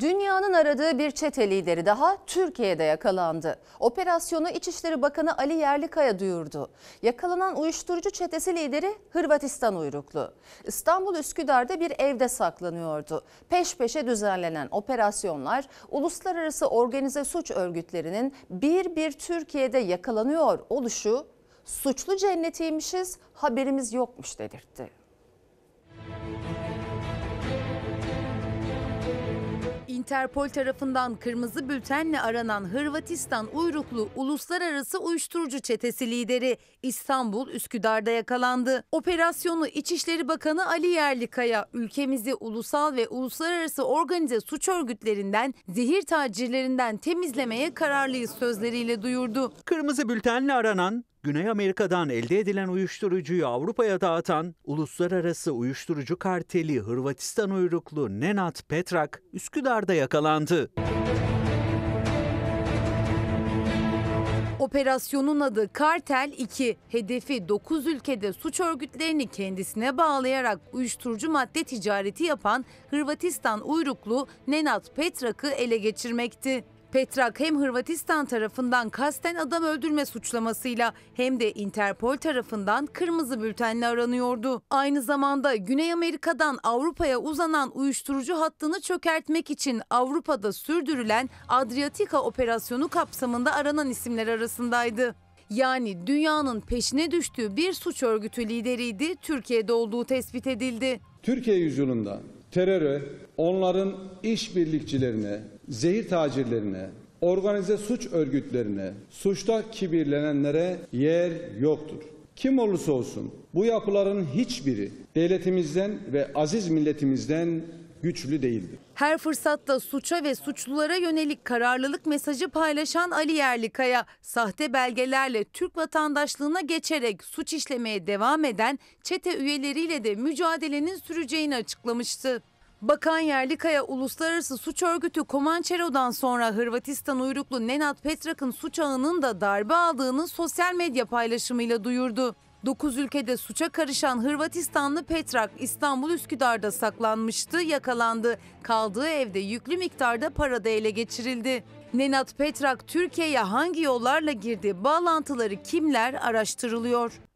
Dünyanın aradığı bir çete lideri daha Türkiye'de yakalandı. Operasyonu İçişleri Bakanı Ali Yerlikaya duyurdu. Yakalanan uyuşturucu çetesi lideri Hırvatistan uyruklu. İstanbul Üsküdar'da bir evde saklanıyordu. Peş peşe düzenlenen operasyonlar uluslararası organize suç örgütlerinin bir bir Türkiye'de yakalanıyor oluşu suçlu cennetiymişiz haberimiz yokmuş dedirtti. Interpol tarafından kırmızı bültenle aranan Hırvatistan uyruklu uluslararası uyuşturucu çetesi lideri İstanbul Üsküdar'da yakalandı. Operasyonu İçişleri Bakanı Ali Yerlikaya ülkemizi ulusal ve uluslararası organize suç örgütlerinden, zehir tacirlerinden temizlemeye kararlıyız sözleriyle duyurdu. Kırmızı bültenle aranan Güney Amerika'dan elde edilen uyuşturucuyu Avrupa'ya dağıtan uluslararası uyuşturucu karteli Hırvatistan uyruklu Nenat Petrak Üsküdar'da yakalandı. Operasyonun adı Kartel 2. Hedefi 9 ülkede suç örgütlerini kendisine bağlayarak uyuşturucu madde ticareti yapan Hırvatistan uyruklu Nenad Petrak'ı ele geçirmekti. Petrak hem Hırvatistan tarafından kasten adam öldürme suçlamasıyla hem de Interpol tarafından kırmızı bültenle aranıyordu. Aynı zamanda Güney Amerika'dan Avrupa'ya uzanan uyuşturucu hattını çökertmek için Avrupa'da sürdürülen Adriatika operasyonu kapsamında aranan isimler arasındaydı. Yani dünyanın peşine düştüğü bir suç örgütü lideriydi, Türkiye'de olduğu tespit edildi. Türkiye yüzyılında teröre, onların işbirlikçilerine, zehir tacirlerine, organize suç örgütlerine, suçta kibirlenenlere yer yoktur. Kim olursa olsun bu yapıların hiçbiri devletimizden ve aziz milletimizden güçlü değildir. Her fırsatta suça ve suçlulara yönelik kararlılık mesajı paylaşan Ali Yerlikaya, sahte belgelerle Türk vatandaşlığına geçerek suç işlemeye devam eden çete üyeleriyle de mücadelenin süreceğini açıklamıştı. Bakan Yerlikaya Uluslararası Suç Örgütü Komançero'dan sonra Hırvatistan uyruklu Nenad Petrak'ın suç ağının da darbe aldığını sosyal medya paylaşımıyla duyurdu. 9 ülkede suça karışan Hırvatistanlı Petrak İstanbul Üsküdar'da saklanmıştı, yakalandı. Kaldığı evde yüklü miktarda para da ele geçirildi. Nenad Petrak Türkiye'ye hangi yollarla girdi, bağlantıları kimler araştırılıyor.